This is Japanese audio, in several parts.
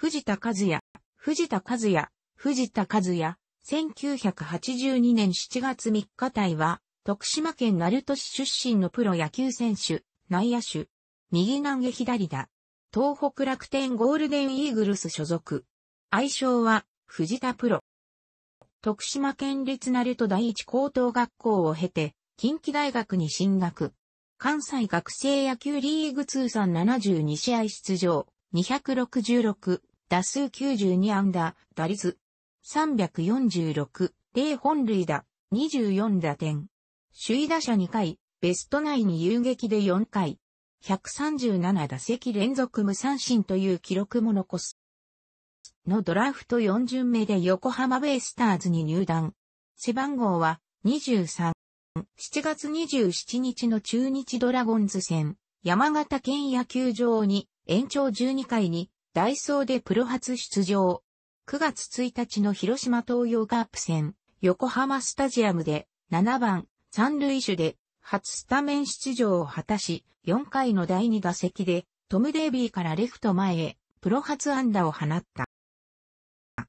藤田和也、藤田和也、藤田和也、1982年7月3日体は、徳島県鳴門市出身のプロ野球選手、内野手、右投げ左打、東北楽天ゴールデンイーグルス所属。愛称は、藤田プロ。徳島県立鳴門第一高等学校を経て、近畿大学に進学。関西学生野球リーグ通算72試合出場、266、打数92安打、打率346、0本塁打、24打点。首位打者2回、ベスト内に遊撃で4回、137打席連続無三振という記録も残す。のドラフト4巡目で横浜ベイスターズに入団。背番号は23。7月27日の中日ドラゴンズ戦、山形県野球場に延長12回にダイソーでプロ初出場。9月1日の広島東洋カープ戦、横浜スタジアムで7番、三塁手で初スタメン出場を果たし、4回の第2打席でトム・デイビーからレフト前へプロ初安打を放った。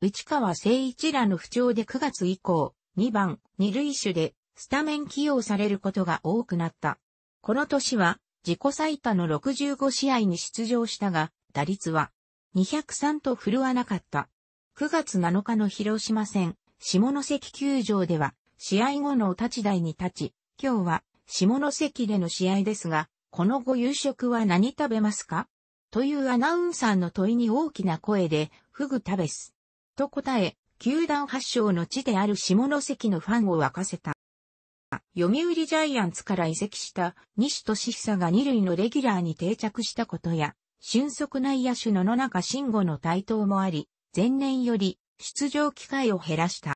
内川誠一らの不調で9月以降、2番、2塁手でスタメン起用されることが多くなった。この年は自己最多の65試合に出場したが、打率は203と振るわなかった。9月7日の広島戦、下関球場では、試合後のお立ち台に立ち、今日は下関での試合ですが、この後夕食は何食べますかというアナウンサーの問いに大きな声で、フグ食べす。と答え、球団発祥の地である下関のファンを沸かせた。読売ジャイアンツから移籍した西俊久が二塁のレギュラーに定着したことや、俊足内野手の野中慎吾の台頭もあり、前年より出場機会を減らした。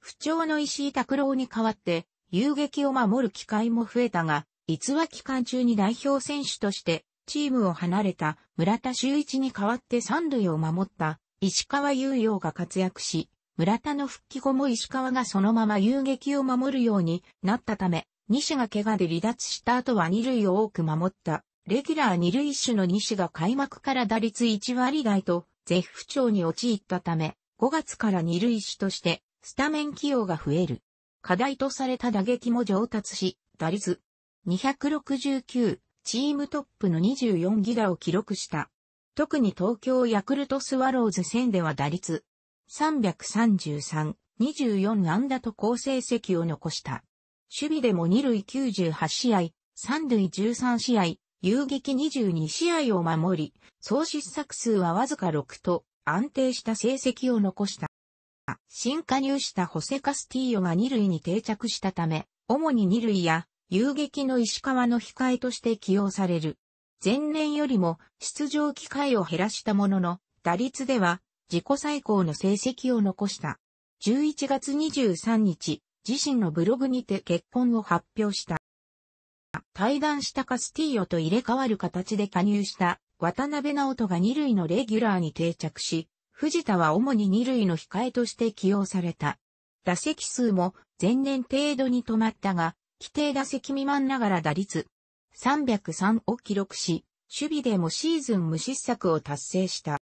不調の石井拓郎に代わって、遊撃を守る機会も増えたが、逸話期間中に代表選手として、チームを離れた村田修一に代わって三塁を守った石川雄洋が活躍し、村田の復帰後も石川がそのまま遊撃を守るようになったため、西が怪我で離脱した後は二塁を多く守ったレギュラー二塁手の種が開幕から打率1割台と、絶不調に陥ったため、5月から二塁手として、スタメン起用が増える。課題とされた打撃も上達し、打率269、チームトップの24ギガを記録した。特に東京ヤクルトスワローズ戦では打率333、24安打と好成績を残した。守備でも二塁98試合、三塁13試合、遊撃22試合を守り、総失策数はわずか6と安定した成績を残した。新加入したホセカスティーヨが2塁に定着したため、主に2塁や遊撃の石川の控えとして起用される。前年よりも出場機会を減らしたものの、打率では自己最高の成績を残した。11月23日、自身のブログにて結婚を発表した。対談したカスティーヨと入れ替わる形で加入した渡辺直人が二塁のレギュラーに定着し、藤田は主に二塁の控えとして起用された。打席数も前年程度に止まったが、規定打席未満ながら打率303を記録し、守備でもシーズン無失策を達成した。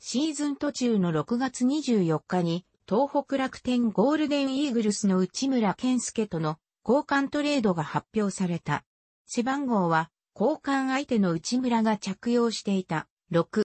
シーズン途中の6月24日に、東北楽天ゴールデンイーグルスの内村健介との交換トレードが発表された。背番号は、交換相手の内村が着用していた、6。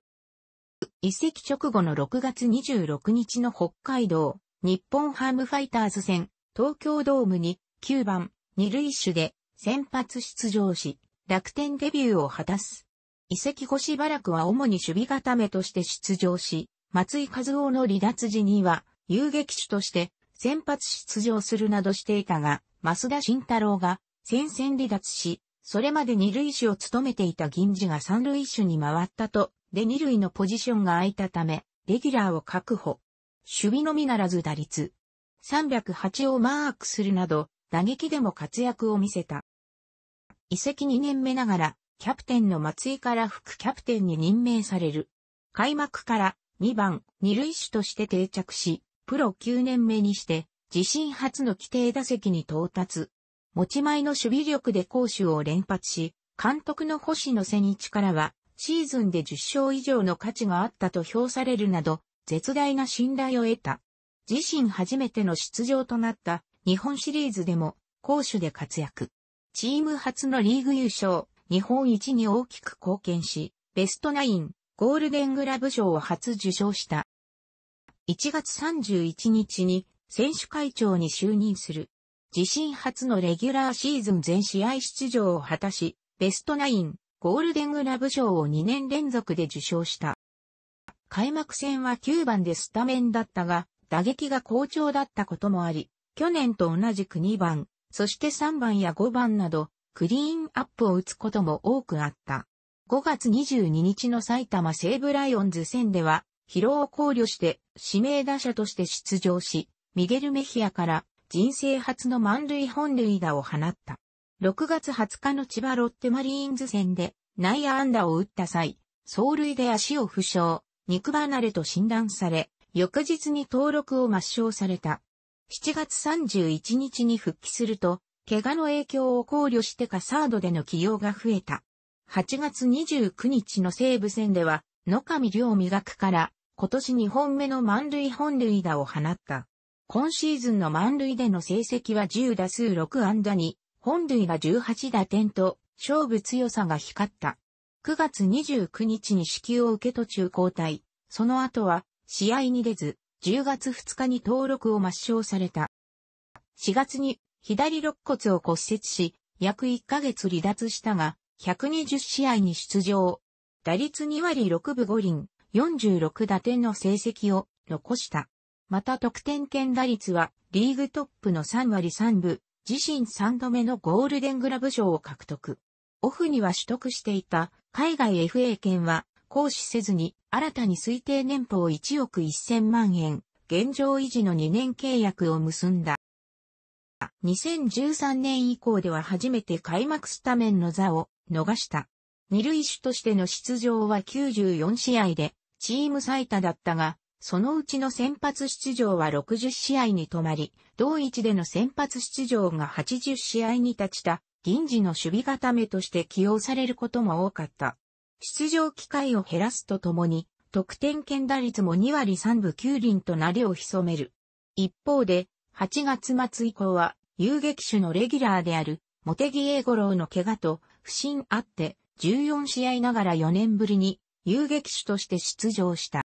移籍直後の6月26日の北海道、日本ハムファイターズ戦、東京ドームに9番、二塁手で先発出場し、楽天デビューを果たす。移籍後しばらくは主に守備固めとして出場し、松井和夫の離脱時には遊撃手として先発出場するなどしていたが、増田慎太郎が戦線離脱し、それまで二塁手を務めていた銀次が三塁手に回ったと、で二塁のポジションが空いたため、レギュラーを確保。守備のみならず打率。308をマークするなど、打撃でも活躍を見せた。移籍2年目ながら、キャプテンの松井から副キャプテンに任命される。開幕から2番、二塁手として定着し、プロ9年目にして、自身初の規定打席に到達。持ち前の守備力で攻守を連発し、監督の星野瀬日からは、シーズンで10勝以上の価値があったと評されるなど、絶大な信頼を得た。自身初めての出場となった日本シリーズでも攻守で活躍。チーム初のリーグ優勝、日本一に大きく貢献し、ベストナイン、ゴールデングラブ賞を初受賞した。1月31日に選手会長に就任する。自身初のレギュラーシーズン全試合出場を果たし、ベストナイン、ゴールデングラブ賞を2年連続で受賞した。開幕戦は9番でスタメンだったが、打撃が好調だったこともあり、去年と同じく2番、そして3番や5番など、クリーンアップを打つことも多くあった。5月22日の埼玉西武ライオンズ戦では、疲労を考慮して指名打者として出場し、ミゲル・メヒアから人生初の満塁本塁打を放った。6月20日の千葉ロッテマリーンズ戦で内野安打を打った際、走塁で足を負傷、肉離れと診断され、翌日に登録を抹消された。7月31日に復帰すると、怪我の影響を考慮してかサードでの起用が増えた。8月29日の西武戦では、野上良磨くから、今年2本目の満塁本塁打を放った。今シーズンの満塁での成績は10打数6安打に、本塁が18打点と、勝負強さが光った。9月29日に支給を受け途中交代。その後は、試合に出ず、10月2日に登録を抹消された。4月に、左肋骨を骨折し、約1ヶ月離脱したが、120試合に出場。打率2割6分5厘、46打点の成績を残した。また得点圏打率はリーグトップの3割3分、自身3度目のゴールデングラブ賞を獲得。オフには取得していた海外 FA 権は行使せずに新たに推定年俸1億1000万円、現状維持の2年契約を結んだ。2013年以降では初めて開幕スタメンの座を逃した。二塁手としての出場は94試合で、チーム最多だったが、そのうちの先発出場は60試合に止まり、同一での先発出場が80試合に立ちた、銀次の守備固めとして起用されることも多かった。出場機会を減らすとともに、得点圏打率も2割3分9厘となりを潜める。一方で、8月末以降は、遊撃手のレギュラーである、茂木英五郎の怪我と、不審あって、14試合ながら4年ぶりに、遊撃手として出場した。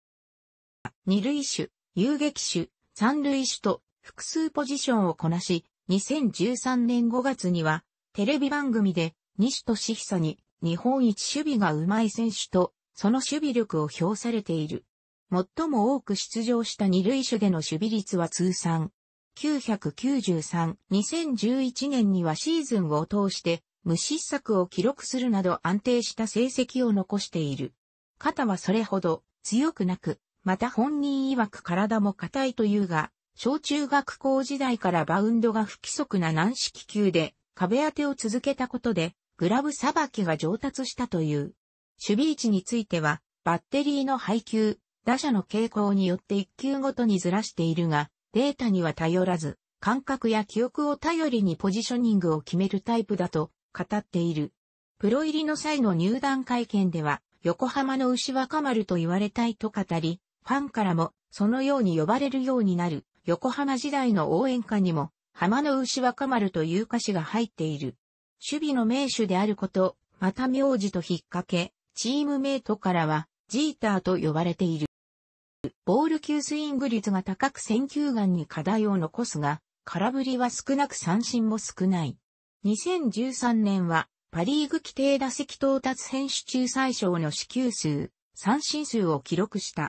二塁手、遊撃手、三塁手と複数ポジションをこなし、2013年5月には、テレビ番組で、西ひ久に、日本一守備が上手い選手と、その守備力を評されている。最も多く出場した二塁手での守備率は通算993。2011年にはシーズンを通して無失策を記録するなど安定した成績を残している。肩はそれほど強くなく、また本人曰く体も硬いというが、小中学校時代からバウンドが不規則な軟式球で壁当てを続けたことで、グラブさばきが上達したという。守備位置については、バッテリーの配球、打者の傾向によって1球ごとにずらしているが、データには頼らず、感覚や記憶を頼りにポジショニングを決めるタイプだと語っている。プロ入りの際の入団会見では、横浜の牛若丸と言われたいと語り、ファンからもそのように呼ばれるようになる横浜時代の応援歌にも浜の牛若丸という歌詞が入っている。守備の名手であること、また名字と引っ掛け、チームメイトからはジーターと呼ばれている。ボール級スイング率が高く選球眼に課題を残すが、空振りは少なく三振も少ない。2013年はパリーグ規定打席到達選手中最小の支給数、三振数を記録した。